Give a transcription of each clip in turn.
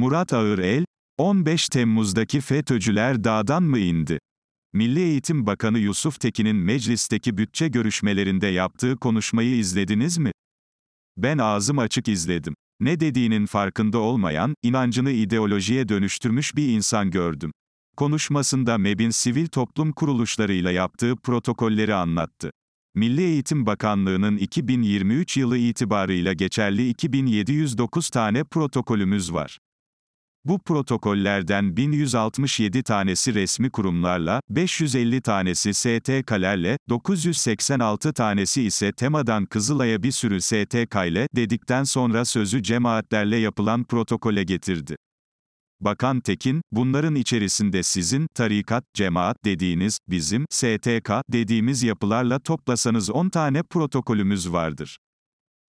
Murat Ağır El, 15 Temmuz'daki FETÖ'cüler dağdan mı indi? Milli Eğitim Bakanı Yusuf Tekin'in meclisteki bütçe görüşmelerinde yaptığı konuşmayı izlediniz mi? Ben ağzım açık izledim. Ne dediğinin farkında olmayan, inancını ideolojiye dönüştürmüş bir insan gördüm. Konuşmasında MEB'in sivil toplum kuruluşlarıyla yaptığı protokolleri anlattı. Milli Eğitim Bakanlığı'nın 2023 yılı itibarıyla geçerli 2709 tane protokolümüz var. Bu protokollerden 1167 tanesi resmi kurumlarla, 550 tanesi STK'lerle, 986 tanesi ise temadan Kızılay'a bir sürü STK ile dedikten sonra sözü cemaatlerle yapılan protokole getirdi. Bakan Tekin, bunların içerisinde sizin, tarikat, cemaat dediğiniz, bizim, STK dediğimiz yapılarla toplasanız 10 tane protokolümüz vardır.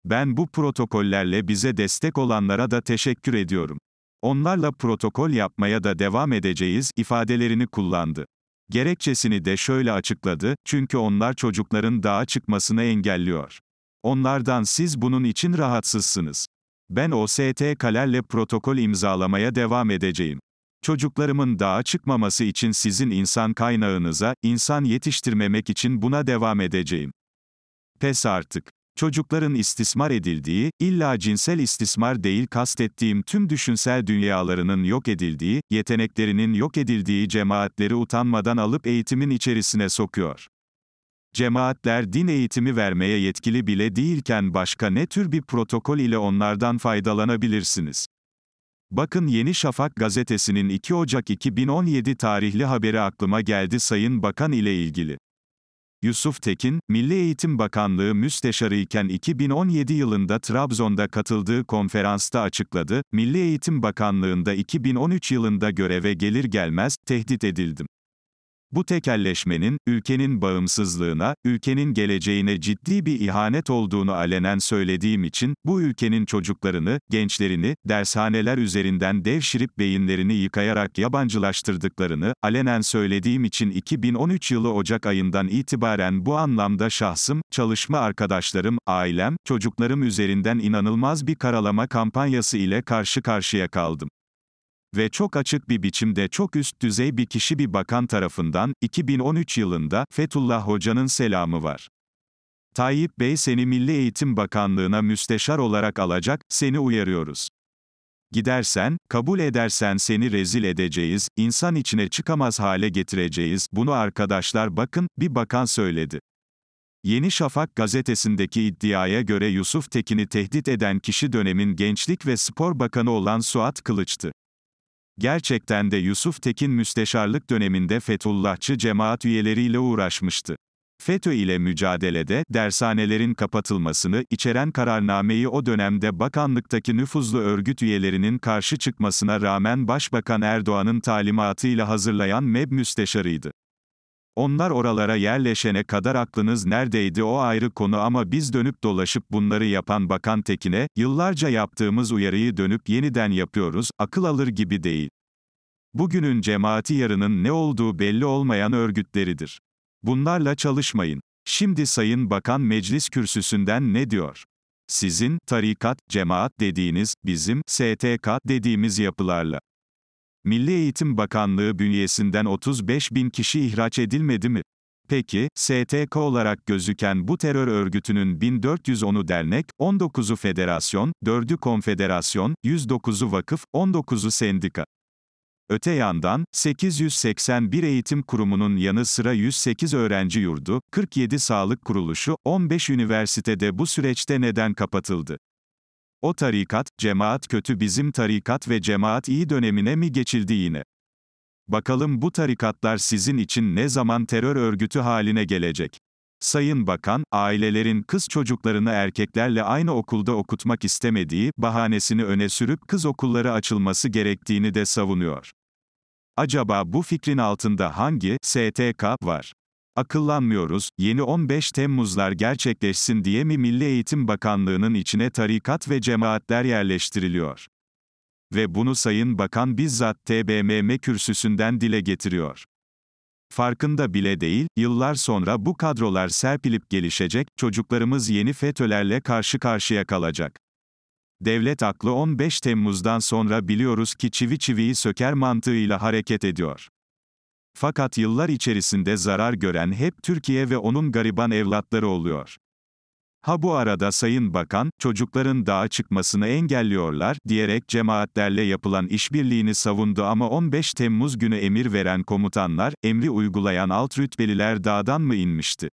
Ben bu protokollerle bize destek olanlara da teşekkür ediyorum. Onlarla protokol yapmaya da devam edeceğiz ifadelerini kullandı. Gerekçesini de şöyle açıkladı, çünkü onlar çocukların dağa çıkmasını engelliyor. Onlardan siz bunun için rahatsızsınız. Ben Kalerle protokol imzalamaya devam edeceğim. Çocuklarımın dağa çıkmaması için sizin insan kaynağınıza, insan yetiştirmemek için buna devam edeceğim. Pes artık çocukların istismar edildiği, illa cinsel istismar değil kastettiğim tüm düşünsel dünyalarının yok edildiği, yeteneklerinin yok edildiği cemaatleri utanmadan alıp eğitimin içerisine sokuyor. Cemaatler din eğitimi vermeye yetkili bile değilken başka ne tür bir protokol ile onlardan faydalanabilirsiniz? Bakın Yeni Şafak gazetesinin 2 Ocak 2017 tarihli haberi aklıma geldi Sayın Bakan ile ilgili. Yusuf Tekin, Milli Eğitim Bakanlığı Müsteşarı iken 2017 yılında Trabzon'da katıldığı konferansta açıkladı, Milli Eğitim Bakanlığı'nda 2013 yılında göreve gelir gelmez, tehdit edildim. Bu tekelleşmenin, ülkenin bağımsızlığına, ülkenin geleceğine ciddi bir ihanet olduğunu alenen söylediğim için, bu ülkenin çocuklarını, gençlerini, dershaneler üzerinden devşirip beyinlerini yıkayarak yabancılaştırdıklarını, alenen söylediğim için 2013 yılı Ocak ayından itibaren bu anlamda şahsım, çalışma arkadaşlarım, ailem, çocuklarım üzerinden inanılmaz bir karalama kampanyası ile karşı karşıya kaldım ve çok açık bir biçimde çok üst düzey bir kişi bir bakan tarafından, 2013 yılında, Fethullah Hoca'nın selamı var. Tayyip Bey seni Milli Eğitim Bakanlığı'na müsteşar olarak alacak, seni uyarıyoruz. Gidersen, kabul edersen seni rezil edeceğiz, insan içine çıkamaz hale getireceğiz, bunu arkadaşlar bakın, bir bakan söyledi. Yeni Şafak gazetesindeki iddiaya göre Yusuf Tekin'i tehdit eden kişi dönemin Gençlik ve Spor Bakanı olan Suat Kılıç'tı. Gerçekten de Yusuf Tekin müsteşarlık döneminde Fethullahçı cemaat üyeleriyle uğraşmıştı. FETÖ ile mücadelede, dershanelerin kapatılmasını, içeren kararnameyi o dönemde bakanlıktaki nüfuzlu örgüt üyelerinin karşı çıkmasına rağmen Başbakan Erdoğan'ın talimatıyla hazırlayan MEB müsteşarıydı. Onlar oralara yerleşene kadar aklınız neredeydi o ayrı konu ama biz dönüp dolaşıp bunları yapan Bakan Tekin'e, yıllarca yaptığımız uyarıyı dönüp yeniden yapıyoruz, akıl alır gibi değil. Bugünün cemaati yarının ne olduğu belli olmayan örgütleridir. Bunlarla çalışmayın. Şimdi Sayın Bakan meclis kürsüsünden ne diyor? Sizin, tarikat, cemaat dediğiniz, bizim, STK dediğimiz yapılarla. Milli Eğitim Bakanlığı bünyesinden 35 bin kişi ihraç edilmedi mi? Peki, STK olarak gözüken bu terör örgütünün 1410'u dernek, 19'u federasyon, 4'ü konfederasyon, 109'u vakıf, 19'u sendika. Öte yandan, 881 eğitim kurumunun yanı sıra 108 öğrenci yurdu, 47 sağlık kuruluşu, 15 üniversitede bu süreçte neden kapatıldı? O tarikat, cemaat kötü bizim tarikat ve cemaat iyi dönemine mi geçildi yine? Bakalım bu tarikatlar sizin için ne zaman terör örgütü haline gelecek? Sayın Bakan, ailelerin kız çocuklarını erkeklerle aynı okulda okutmak istemediği bahanesini öne sürüp kız okulları açılması gerektiğini de savunuyor. Acaba bu fikrin altında hangi STK var? Akıllanmıyoruz, yeni 15 Temmuzlar gerçekleşsin diye mi Milli Eğitim Bakanlığı'nın içine tarikat ve cemaatler yerleştiriliyor? Ve bunu Sayın Bakan bizzat TBMM kürsüsünden dile getiriyor. Farkında bile değil, yıllar sonra bu kadrolar serpilip gelişecek, çocuklarımız yeni FETÖ'lerle karşı karşıya kalacak. Devlet aklı 15 Temmuz'dan sonra biliyoruz ki çivi çiviyi söker mantığıyla hareket ediyor. Fakat yıllar içerisinde zarar gören hep Türkiye ve onun gariban evlatları oluyor. Ha bu arada Sayın Bakan, çocukların dağa çıkmasını engelliyorlar, diyerek cemaatlerle yapılan işbirliğini savundu ama 15 Temmuz günü emir veren komutanlar, emri uygulayan alt rütbeliler dağdan mı inmişti?